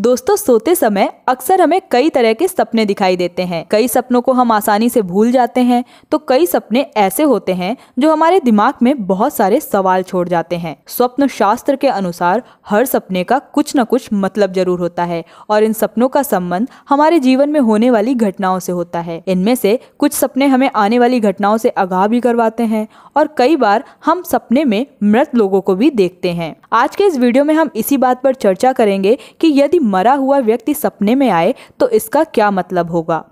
दोस्तों सोते समय अक्सर हमें कई तरह के सपने दिखाई देते हैं कई सपनों को हम आसानी से भूल जाते हैं तो कई सपने ऐसे होते हैं जो हमारे दिमाग में बहुत सारे सवाल छोड़ जाते हैं स्वप्न शास्त्र के अनुसार हर सपने का कुछ न कुछ मतलब जरूर होता है और इन सपनों का संबंध हमारे जीवन में होने वाली घटनाओं से होता है इनमें से कुछ सपने हमें आने वाली घटनाओं से आगाह भी करवाते हैं और कई बार हम सपने में मृत लोगों को भी देखते हैं आज के इस वीडियो में हम इसी बात पर चर्चा करेंगे की यदि मरा हुआ व्यक्ति सपने में आए तो इसका क्या मतलब होगा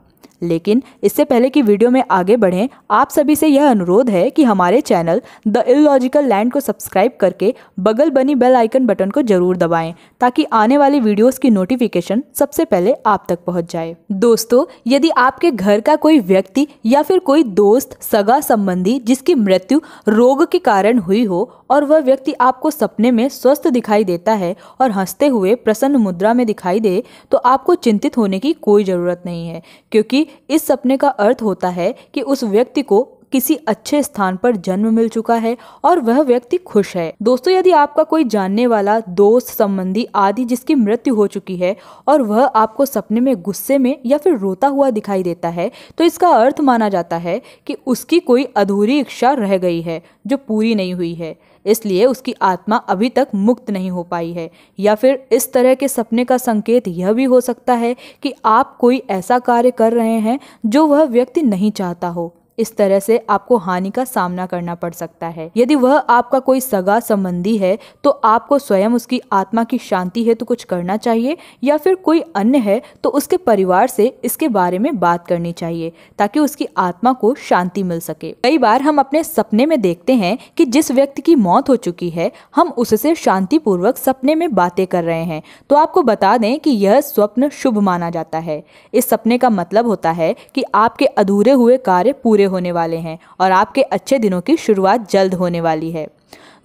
लेकिन इससे पहले कि वीडियो में आगे बढ़ें आप सभी से यह अनुरोध है कि हमारे चैनल द इलॉजिकल लैंड को सब्सक्राइब करके बगल बनी बेल आइकन बटन को जरूर दबाएं ताकि आने वाली वीडियोस की नोटिफिकेशन सबसे पहले आप तक पहुंच जाए दोस्तों यदि आपके घर का कोई व्यक्ति या फिर कोई दोस्त सगा संबंधी जिसकी मृत्यु रोग के कारण हुई हो और वह व्यक्ति आपको सपने में स्वस्थ दिखाई देता है और हंसते हुए प्रसन्न मुद्रा में दिखाई दे तो आपको चिंतित होने की कोई ज़रूरत नहीं है क्योंकि इस सपने का अर्थ होता है कि उस व्यक्ति को किसी अच्छे स्थान पर जन्म मिल चुका है और वह व्यक्ति खुश है दोस्तों यदि आपका कोई जानने वाला दोस्त संबंधी आदि जिसकी मृत्यु हो चुकी है और वह आपको सपने में गुस्से में या फिर रोता हुआ दिखाई देता है तो इसका अर्थ माना जाता है कि उसकी कोई अधूरी इच्छा रह गई है जो पूरी नहीं हुई है इसलिए उसकी आत्मा अभी तक मुक्त नहीं हो पाई है या फिर इस तरह के सपने का संकेत यह भी हो सकता है कि आप कोई ऐसा कार्य कर रहे हैं जो वह व्यक्ति नहीं चाहता हो इस तरह से आपको हानि का सामना करना पड़ सकता है यदि वह आपका कोई सगा संबंधी है तो आपको स्वयं उसकी आत्मा की शांति हेतु तो कुछ करना चाहिए या फिर कोई अन्य है तो उसके परिवार से इसके बारे में बात करनी चाहिए ताकि उसकी आत्मा को शांति मिल सके कई बार हम अपने सपने में देखते हैं कि जिस व्यक्ति की मौत हो चुकी है हम उससे शांतिपूर्वक सपने में बातें कर रहे हैं तो आपको बता दें कि यह स्वप्न शुभ माना जाता है इस सपने का मतलब होता है कि आपके अधूरे हुए कार्य पूरे होने वाले हैं और आपके अच्छे दिनों की शुरुआत जल्द होने वाली है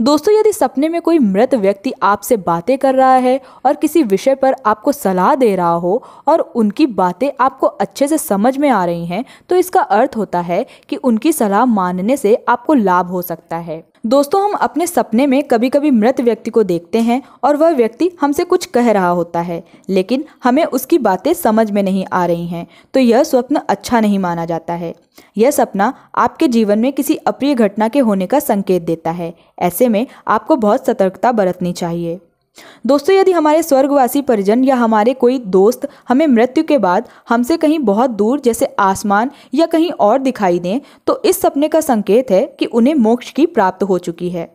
दोस्तों यदि सपने में कोई मृत व्यक्ति आपसे बातें कर रहा है और किसी विषय पर आपको सलाह दे रहा हो और उनकी बातें आपको अच्छे से समझ में आ रही हैं तो इसका अर्थ होता है कि उनकी सलाह मानने से आपको लाभ हो सकता है दोस्तों हम अपने सपने में कभी कभी मृत व्यक्ति को देखते हैं और वह व्यक्ति हमसे कुछ कह रहा होता है लेकिन हमें उसकी बातें समझ में नहीं आ रही हैं तो यह स्वप्न अच्छा नहीं माना जाता है यह सपना आपके जीवन में किसी अप्रिय घटना के होने का संकेत देता है ऐसे में आपको बहुत सतर्कता बरतनी चाहिए दोस्तों यदि हमारे स्वर्गवासी परिजन या हमारे कोई दोस्त हमें मृत्यु के बाद हमसे कहीं बहुत दूर जैसे आसमान या कहीं और दिखाई दें तो इस सपने का संकेत है कि उन्हें मोक्ष की प्राप्त हो चुकी है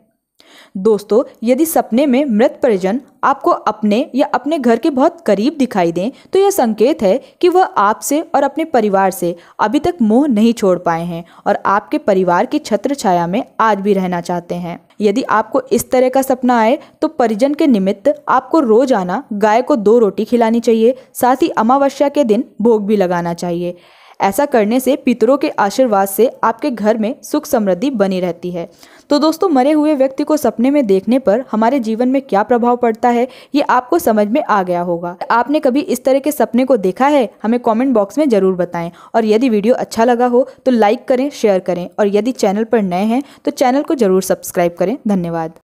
दोस्तों यदि सपने में मृत परिजन आपको अपने या अपने घर के बहुत करीब दिखाई दें तो यह संकेत है कि वह आपसे और अपने परिवार से अभी तक मोह नहीं छोड़ पाए हैं और आपके परिवार की छत्र छाया में आज भी रहना चाहते हैं यदि आपको इस तरह का सपना आए तो परिजन के निमित्त आपको रोज आना गाय को दो रोटी खिलानी चाहिए साथ ही अमावस्या के दिन भोग भी लगाना चाहिए ऐसा करने से पितरों के आशीर्वाद से आपके घर में सुख समृद्धि बनी रहती है तो दोस्तों मरे हुए व्यक्ति को सपने में देखने पर हमारे जीवन में क्या प्रभाव पड़ता है ये आपको समझ में आ गया होगा आपने कभी इस तरह के सपने को देखा है हमें कॉमेंट बॉक्स में ज़रूर बताएं और यदि वीडियो अच्छा लगा हो तो लाइक करें शेयर करें और यदि चैनल पर नए हैं तो चैनल को ज़रूर सब्सक्राइब करें धन्यवाद